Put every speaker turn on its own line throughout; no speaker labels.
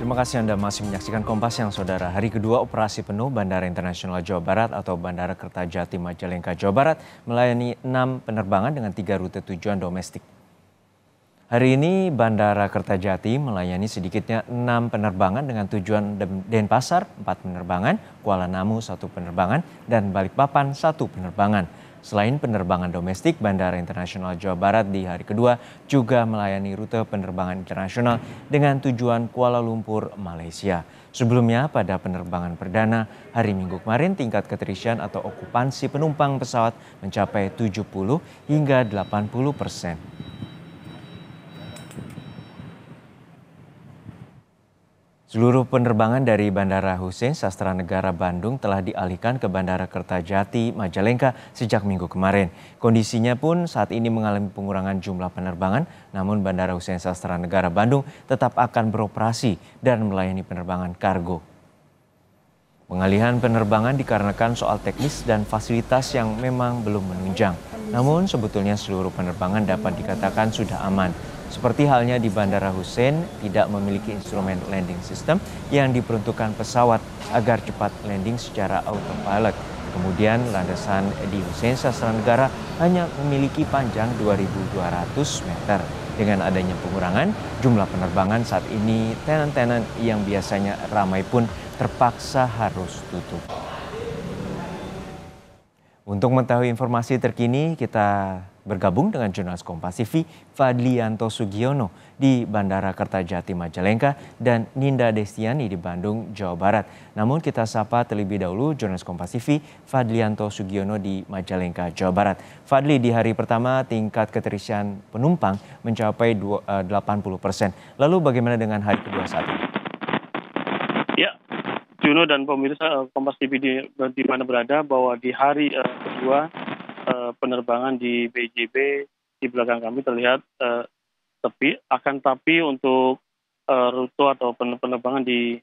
Terima kasih Anda masih menyaksikan Kompas yang Saudara. Hari kedua operasi penuh Bandara Internasional Jawa Barat atau Bandara Kertajati Majalengka Jawa Barat melayani 6 penerbangan dengan 3 rute tujuan domestik. Hari ini Bandara Kertajati melayani sedikitnya 6 penerbangan dengan tujuan Denpasar 4 penerbangan, Kuala Namu 1 penerbangan, dan Balikpapan 1 penerbangan. Selain penerbangan domestik, Bandara Internasional Jawa Barat di hari kedua juga melayani rute penerbangan internasional dengan tujuan Kuala Lumpur, Malaysia. Sebelumnya, pada penerbangan perdana hari Minggu kemarin, tingkat keterisian atau okupansi penumpang pesawat mencapai 70 hingga 80 persen. Seluruh penerbangan dari Bandara Hussein Sastra Negara Bandung telah dialihkan ke Bandara Kertajati, Majalengka sejak minggu kemarin. Kondisinya pun saat ini mengalami pengurangan jumlah penerbangan, namun Bandara Hussein Sastra Negara Bandung tetap akan beroperasi dan melayani penerbangan kargo. Pengalihan penerbangan dikarenakan soal teknis dan fasilitas yang memang belum menunjang. Namun sebetulnya seluruh penerbangan dapat dikatakan sudah aman. Seperti halnya di Bandara Hussein tidak memiliki instrumen landing system yang diperuntukkan pesawat agar cepat landing secara autopilot. Kemudian landasan di Hussein Sastra Negara hanya memiliki panjang 2.200 meter. Dengan adanya pengurangan, jumlah penerbangan saat ini tenan-tenan yang biasanya ramai pun terpaksa harus tutup. Untuk mengetahui informasi terkini, kita bergabung dengan jurnalis Kompasifi Fadlianto Sugiono di Bandara Kertajati Majalengka dan Ninda Destiani di Bandung, Jawa Barat. Namun kita sapa terlebih dahulu jurnalis Kompasifi Fadlianto Sugiono di Majalengka, Jawa Barat. Fadli di hari pertama tingkat keterisian penumpang mencapai 80 eh, persen. Lalu bagaimana dengan hari kedua saat ini?
Ya, Juno dan pemirsa eh, Kompas TV di, di mana berada bahwa di hari uh, kedua Eh, penerbangan di BJB di belakang kami terlihat uh, tepi. Akan tapi untuk uh, rute atau penerbangan di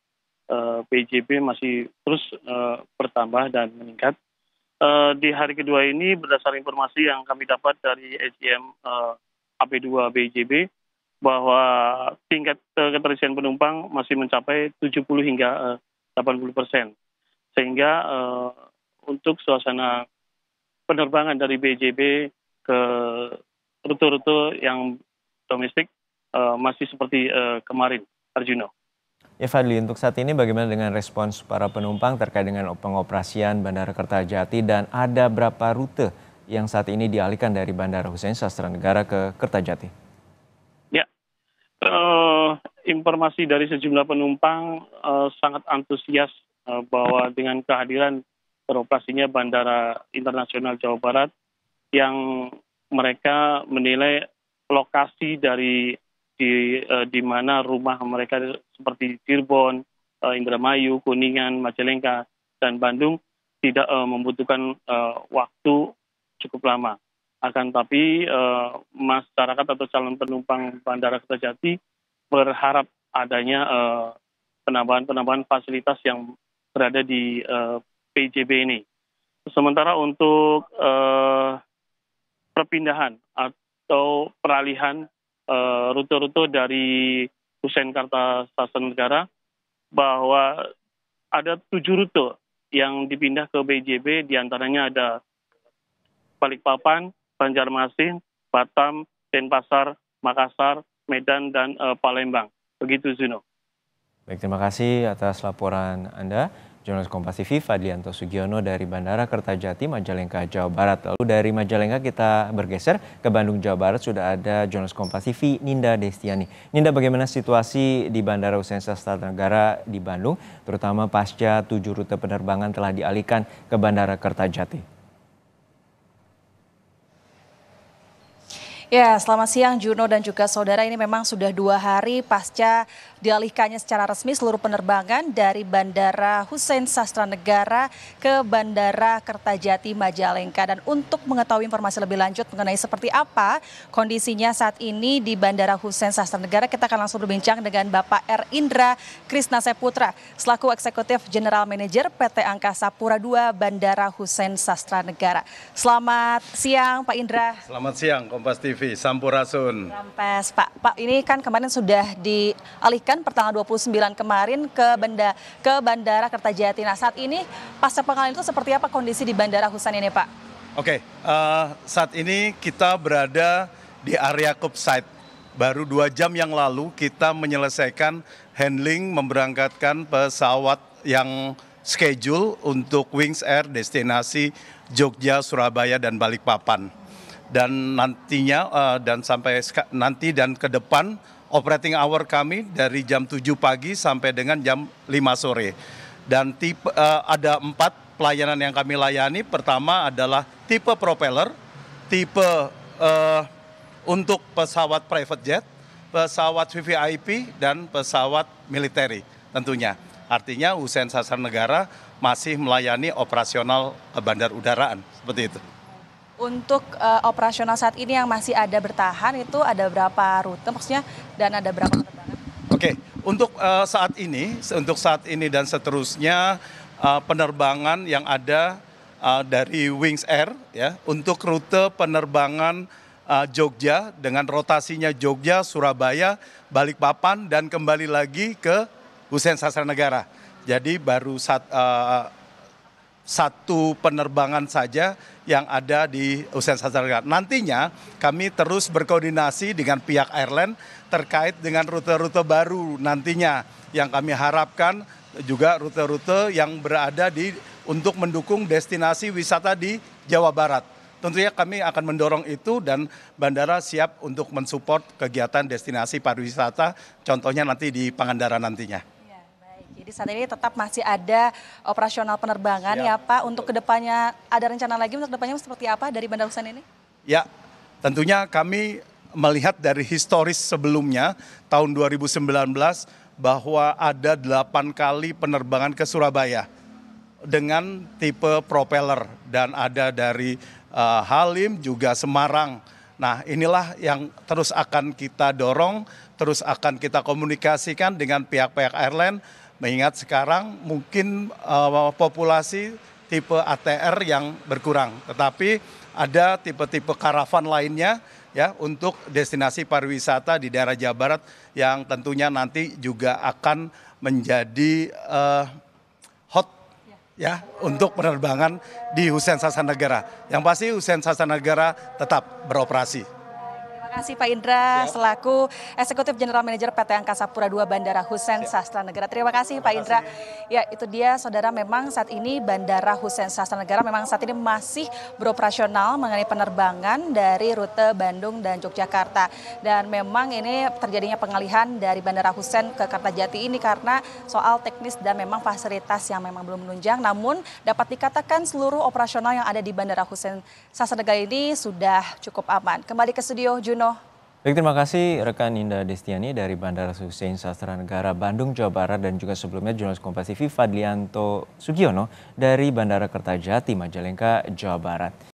uh, BJB masih terus uh, bertambah dan meningkat. Uh, di hari kedua ini berdasar informasi yang kami dapat dari SGM uh, AP2 BJB bahwa tingkat uh, keterisian penumpang masih mencapai 70 hingga uh, 80 persen. Sehingga uh, untuk suasana penerbangan dari BJB ke rute-rute yang domestik uh, masih seperti uh, kemarin, Arjuno.
Ya Fadli, untuk saat ini bagaimana dengan respons para penumpang terkait dengan pengoperasian Bandara Kertajati dan ada berapa rute yang saat ini dialihkan dari Bandara Hussein Sastra Negara ke Kertajati?
Ya, uh, informasi dari sejumlah penumpang uh, sangat antusias uh, bahwa dengan kehadiran beroperasinya Bandara Internasional Jawa Barat yang mereka menilai lokasi dari di e, di mana rumah mereka seperti Cirebon, eh, Indramayu, Kuningan, Majalengka dan Bandung tidak e, membutuhkan eh, waktu cukup lama. Akan tapi masyarakat atau calon penumpang Bandara Kertajati berharap adanya penambahan-penambahan fasilitas yang berada di PJB ini. Sementara untuk uh, perpindahan atau peralihan eh, rute-rute uh, dari Hussein Karta Negara bahwa ada tujuh rute yang dipindah ke BJB, diantaranya ada Balikpapan, Banjarmasin, Batam, Denpasar, Makassar, Medan, dan uh, Palembang. Begitu, Zuno.
Baik, terima kasih atas laporan Anda. Jurnalis Kompasi Viva Fadlianto Sugiono dari Bandara Kertajati, Majalengka, Jawa Barat. Lalu dari Majalengka kita bergeser ke Bandung, Jawa Barat sudah ada jurnalis Kompasi TV Ninda Destiani. Ninda bagaimana situasi di Bandara Hussein Sastra Negara di Bandung terutama pasca tujuh rute penerbangan telah dialihkan ke Bandara Kertajati?
Ya, selamat siang Juno dan juga saudara. Ini memang sudah dua hari pasca dialihkannya secara resmi seluruh penerbangan dari Bandara Hussein Sastra Negara ke Bandara Kertajati Majalengka. Dan untuk mengetahui informasi lebih lanjut mengenai seperti apa kondisinya saat ini di Bandara Hussein Sastra Negara, kita akan langsung berbincang dengan Bapak R. Indra Krisna Seputra, selaku Eksekutif General Manager PT Angkasa Pura II Bandara Hussein Sastra Negara. Selamat siang Pak Indra.
Selamat siang Kompas TV. TV Sampurasun.
Rampes, Pak. Pak, ini kan kemarin sudah dialihkan pertanggal 29 kemarin ke benda ke Bandara Kertajati. Nah, saat ini pasca pengalihan itu seperti apa kondisi di Bandara Husan ini, Pak?
Oke, okay, uh, eh, saat ini kita berada di area Cup Site. Baru dua jam yang lalu kita menyelesaikan handling memberangkatkan pesawat yang schedule untuk Wings Air destinasi Jogja, Surabaya, dan Balikpapan dan nantinya uh, dan sampai nanti dan ke depan operating hour kami dari jam 7 pagi sampai dengan jam 5 sore. Dan tipe uh, ada empat pelayanan yang kami layani. Pertama adalah tipe propeller, tipe uh, untuk pesawat private jet, pesawat VVIP dan pesawat militeri tentunya. Artinya Hussein Sasar Negara masih melayani operasional bandar udaraan seperti itu.
Untuk uh, operasional saat ini yang masih ada bertahan itu ada berapa rute maksudnya dan ada berapa penerbangan?
Oke, okay.
untuk uh, saat ini, untuk saat ini dan seterusnya uh, penerbangan yang ada uh, dari Wings Air ya untuk rute penerbangan uh, Jogja dengan rotasinya Jogja, Surabaya, Balikpapan dan kembali lagi ke Husein Sastra Negara. Jadi baru saat uh, satu penerbangan saja yang ada di Usen Sazarga. Nantinya kami terus berkoordinasi dengan pihak airline terkait dengan rute-rute baru nantinya yang kami harapkan juga rute-rute yang berada di untuk mendukung destinasi wisata di Jawa Barat. Tentunya kami akan mendorong itu dan bandara siap untuk mensupport kegiatan destinasi pariwisata contohnya nanti di Pangandaran nantinya.
Jadi saat ini tetap masih ada operasional penerbangan ya, Siap. ya Pak. Untuk kedepannya ada rencana lagi untuk kedepannya seperti apa dari Bandar Husein ini?
Ya, tentunya kami melihat dari historis sebelumnya tahun 2019 bahwa ada 8 kali penerbangan ke Surabaya dengan tipe propeller dan ada dari uh, Halim juga Semarang. Nah, inilah yang terus akan kita dorong, terus akan kita komunikasikan dengan pihak-pihak airline mengingat sekarang mungkin uh, populasi tipe ATR yang berkurang, tetapi ada tipe-tipe karavan lainnya ya untuk destinasi pariwisata di daerah Jawa Barat yang tentunya nanti juga akan menjadi uh, hot ya untuk penerbangan di Hussein Sasanegara. Yang pasti Hussein Sasanegara tetap beroperasi
kasih Pak Indra Siap. selaku Eksekutif General Manager PT Angkasa Pura II Bandara Hussein Siap. Sastra Negara. Terima kasih Terima Pak Indra. Ya itu dia saudara memang saat ini Bandara Hussein Sastra Negara memang saat ini masih beroperasional mengenai penerbangan dari rute Bandung dan Yogyakarta. Dan memang ini terjadinya pengalihan dari Bandara Hussein ke Kartajati ini karena soal teknis dan memang fasilitas yang memang belum menunjang. Namun dapat dikatakan seluruh operasional yang ada di Bandara Hussein Sastra Negara ini sudah cukup aman. Kembali ke studio Juno
Baik, terima kasih rekan Indah Destiani dari Bandara Hussein Sastra Negara Bandung, Jawa Barat dan juga sebelumnya jurnalis Kompas TV Fadlianto Sugiono dari Bandara Kertajati Majalengka, Jawa Barat.